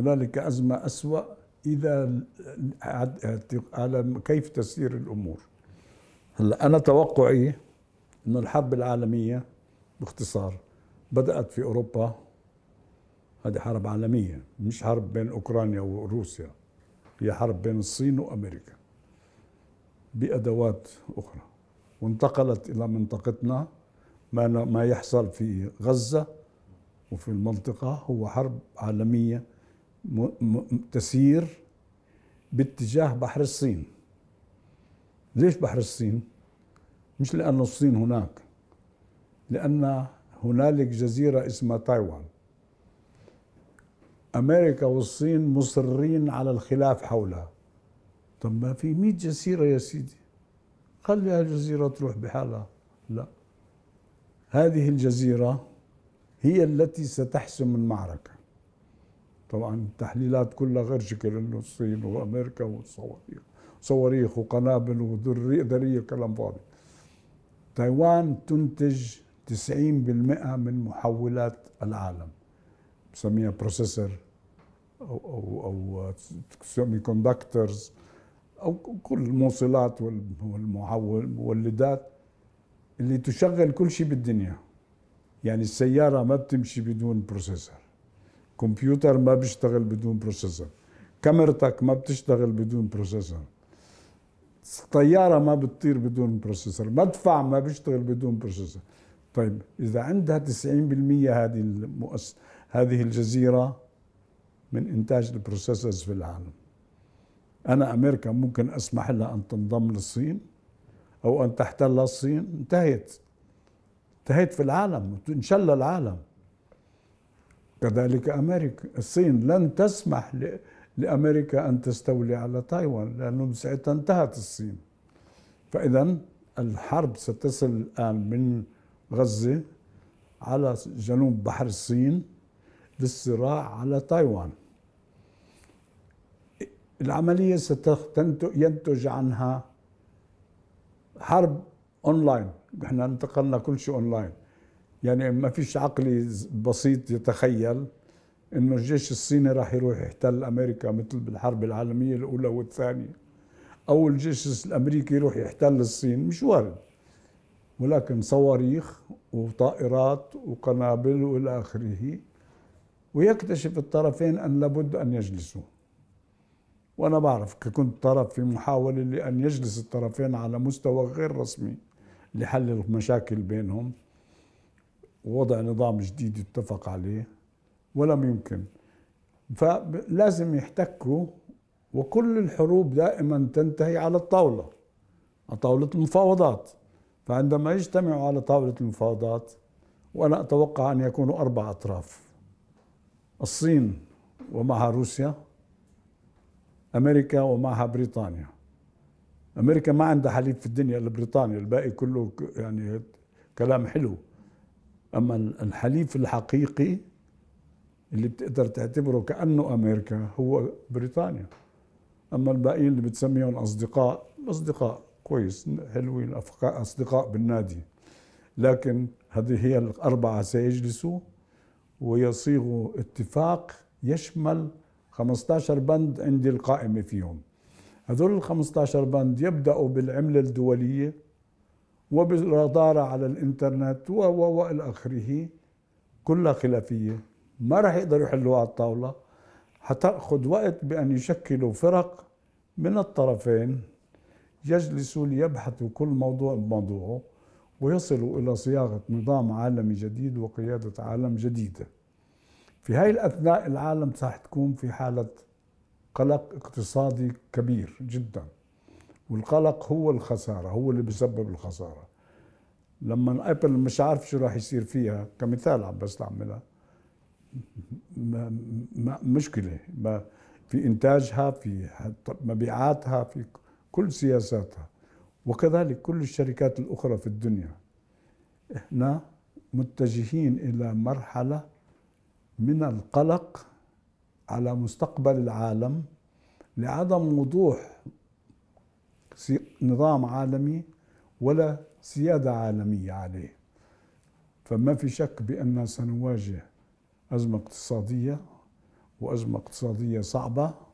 هنالك أزمة أسوأ إذا على كيف تسير الأمور هلا أنا توقعي أن الحرب العالمية باختصار بدأت في أوروبا هذه حرب عالمية مش حرب بين أوكرانيا وروسيا هي حرب بين الصين وأمريكا بأدوات أخرى وانتقلت إلى منطقتنا ما ما يحصل في غزة وفي المنطقة هو حرب عالمية تسير باتجاه بحر الصين ليش بحر الصين؟ مش لأن الصين هناك لأن هنالك جزيرة اسمها تايوان أمريكا والصين مصرين على الخلاف حولها طب ما في 100 جزيرة يا سيدي خلي هالجزيرة تروح بحالها لا هذه الجزيرة هي التي ستحسم المعركة طبعا تحليلات كلها غير شكل انه الصين وامريكا والصواريخ صواريخ وقنابل ودريه كلام فاضي تايوان تنتج 90% من محولات العالم بسميها بروسيسور او او او سيمي كوندكترز او كل الموصلات والمحول اللي تشغل كل شيء بالدنيا يعني السياره ما بتمشي بدون بروسيسور كمبيوتر ما بيشتغل بدون بروسيسور كاميرتك ما بتشتغل بدون بروسيسور الطيارة ما بتطير بدون بروسيسور مدفع ما بيشتغل بدون بروسيسور طيب إذا عندها 90% هذه المؤس هذه الجزيرة من إنتاج البروسيسورز في العالم أنا أمريكا ممكن أسمح لها أن تنضم للصين أو أن تحتل الصين انتهت انتهت في العالم وتنشل العالم كذلك أمريكا الصين لن تسمح لأمريكا أن تستولي على تايوان لأنه ساعتها انتهت الصين فإذا الحرب ستصل الآن من غزة على جنوب بحر الصين للصراع على تايوان العملية ستنتج عنها حرب اونلاين نحن انتقلنا كل شيء اونلاين يعني ما فيش عقلي بسيط يتخيل انه الجيش الصيني راح يروح يحتل امريكا مثل بالحرب العالميه الاولى والثانيه او الجيش الامريكي يروح يحتل الصين مش وارد ولكن صواريخ وطائرات وقنابل والى اخره ويكتشف الطرفين ان لابد ان يجلسوا وانا بعرف كنت طرف في محاوله لان يجلس الطرفين على مستوى غير رسمي لحل المشاكل بينهم ووضع نظام جديد اتفق عليه ولم يمكن فلازم يحتكوا وكل الحروب دائما تنتهي على الطاولة على طاولة المفاوضات فعندما يجتمعوا على طاولة المفاوضات وأنا أتوقع أن يكونوا أربع أطراف الصين ومعها روسيا أمريكا ومعها بريطانيا أمريكا ما عندها حليف في الدنيا إلا بريطانيا الباقي كله يعني كلام حلو اما الحليف الحقيقي اللي بتقدر تعتبره كانه امريكا هو بريطانيا اما الباقيين اللي بتسميهم اصدقاء اصدقاء كويس حلوين اصدقاء بالنادي لكن هذه هي الاربعه سيجلسوا ويصيغوا اتفاق يشمل 15 بند عندي القائمه فيهم هذول ال 15 بند يبداوا بالعمله الدوليه وبالنظارة على الإنترنت و و وإلى آخره كلها خلافية ما راح يقدروا يحلوها على الطاولة حتأخذ وقت بأن يشكلوا فرق من الطرفين يجلسوا ليبحثوا كل موضوع بموضوعه ويصلوا إلى صياغة نظام عالمي جديد وقيادة عالم جديدة في هاي الأثناء العالم تكون في حالة قلق اقتصادي كبير جداً والقلق هو الخسارة هو اللي بيسبب الخسارة لما ابل مش عارف شو راح يصير فيها كمثال عم بستعملها ما ما مشكلة ما في إنتاجها في مبيعاتها في كل سياساتها وكذلك كل الشركات الأخرى في الدنيا احنا متجهين إلى مرحلة من القلق على مستقبل العالم لعدم وضوح نظام عالمي ولا سيادة عالمية عليه فما في شك بأن سنواجه أزمة اقتصادية وأزمة اقتصادية صعبة